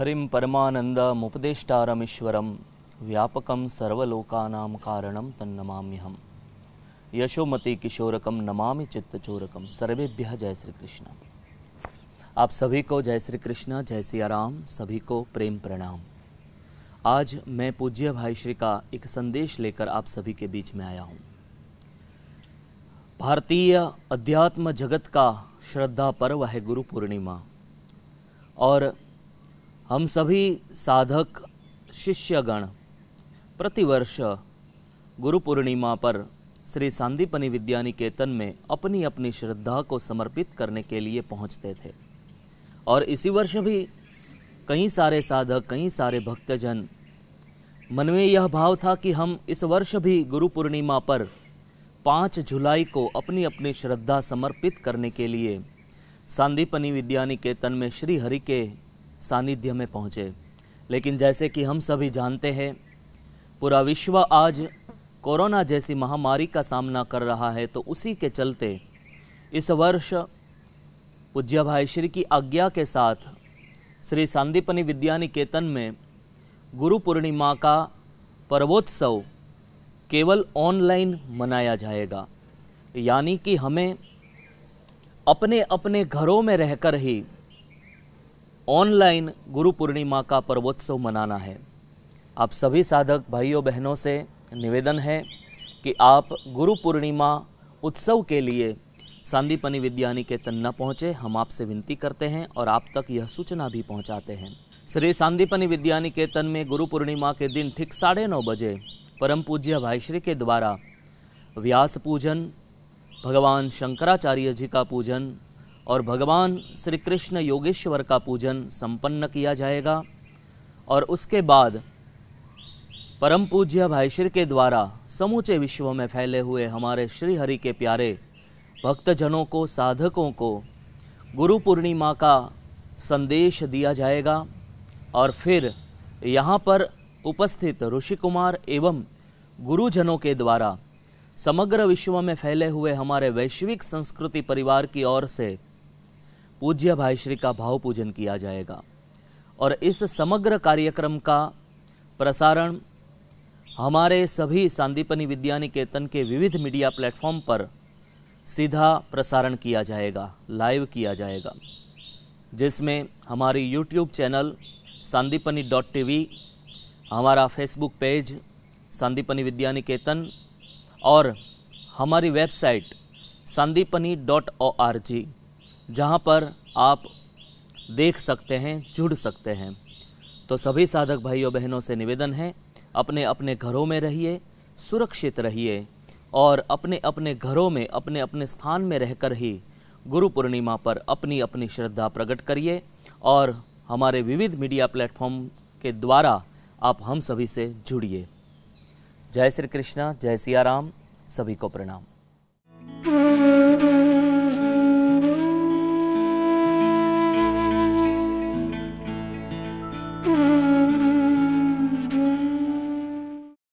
हरिं परमानन्दमुपदेष्टारमीश्वरं व्यापकं सर्वलोकानां कारणं तन्नमाम्यहं यशोमती किशोरकम नमा चित्तचोरक सर्वेभ्य जय श्री कृष्ण आप सभी को जय श्री कृष्ण जय सिया राम सभी को प्रेम प्रणाम आज मैं पूज्य भाई श्री का एक संदेश लेकर आप सभी के बीच में आया हूँ भारतीय अध्यात्म जगत का श्रद्धा पर्व है गुरु पूर्णिमा और हम सभी साधक शिष्यगण प्रतिवर्ष गुरु पूर्णिमा पर श्री सांदीपनी विद्या निकेतन में अपनी अपनी श्रद्धा को समर्पित करने के लिए पहुंचते थे और इसी वर्ष भी कई सारे साधक कई सारे भक्तजन मन में यह भाव था कि हम इस वर्ष भी गुरु पूर्णिमा पर पाँच जुलाई को अपनी अपनी श्रद्धा समर्पित करने के लिए सांदीपनी विद्या निकेतन में श्री हरि के सानिध्य में पहुँचे लेकिन जैसे कि हम सभी जानते हैं पूरा विश्व आज कोरोना जैसी महामारी का सामना कर रहा है तो उसी के चलते इस वर्ष पूज्य भाई श्री की आज्ञा के साथ श्री सांदीपनी विद्यानिकेतन में गुरु पूर्णिमा का पर्वोत्सव केवल ऑनलाइन मनाया जाएगा यानी कि हमें अपने अपने घरों में रहकर ही ऑनलाइन गुरु पूर्णिमा का पर्वोत्सव मनाना है आप सभी साधक भाइयों बहनों से निवेदन है कि आप गुरु पूर्णिमा उत्सव के लिए सांदीपनी विद्या निकेतन न पहुँचे हम आपसे विनती करते हैं और आप तक यह सूचना भी पहुँचाते हैं श्री सांदीपनी विद्या निकेतन में गुरु पूर्णिमा के दिन ठीक साढ़े नौ बजे परम पूज्य भाई श्री के द्वारा व्यास पूजन भगवान शंकराचार्य जी का पूजन और भगवान श्री कृष्ण योगेश्वर का पूजन संपन्न किया जाएगा और उसके बाद परम पूज्य भाई श्री के द्वारा समूचे विश्व में फैले हुए हमारे श्री हरि के प्यारे भक्तजनों को साधकों को गुरु पूर्णिमा का संदेश दिया जाएगा और फिर यहाँ पर उपस्थित ऋषि कुमार एवं गुरुजनों के द्वारा समग्र विश्व में फैले हुए हमारे वैश्विक संस्कृति परिवार की ओर से पूज्य भाई श्री का भाव पूजन किया जाएगा और इस समग्र कार्यक्रम का प्रसारण हमारे सभी सांदीपनी विद्यानिकेतन के विविध मीडिया प्लेटफॉर्म पर सीधा प्रसारण किया जाएगा लाइव किया जाएगा जिसमें हमारी YouTube channel Sandipani dot T हमारा फेसबुक पेज सांदीपनी विद्यानिकेतन और हमारी website Sandipani dot O R G जहाँ पर आप देख सकते हैं जुड़ सकते हैं तो सभी साधक भाइयों बहनों से निवेदन है अपने अपने घरों में रहिए सुरक्षित रहिए और अपने अपने घरों में अपने अपने स्थान में रहकर ही गुरु पूर्णिमा पर अपनी अपनी श्रद्धा प्रकट करिए और हमारे विविध मीडिया प्लेटफॉर्म के द्वारा आप हम सभी से जुड़िए जय श्री कृष्णा जय सिया राम सभी को प्रणाम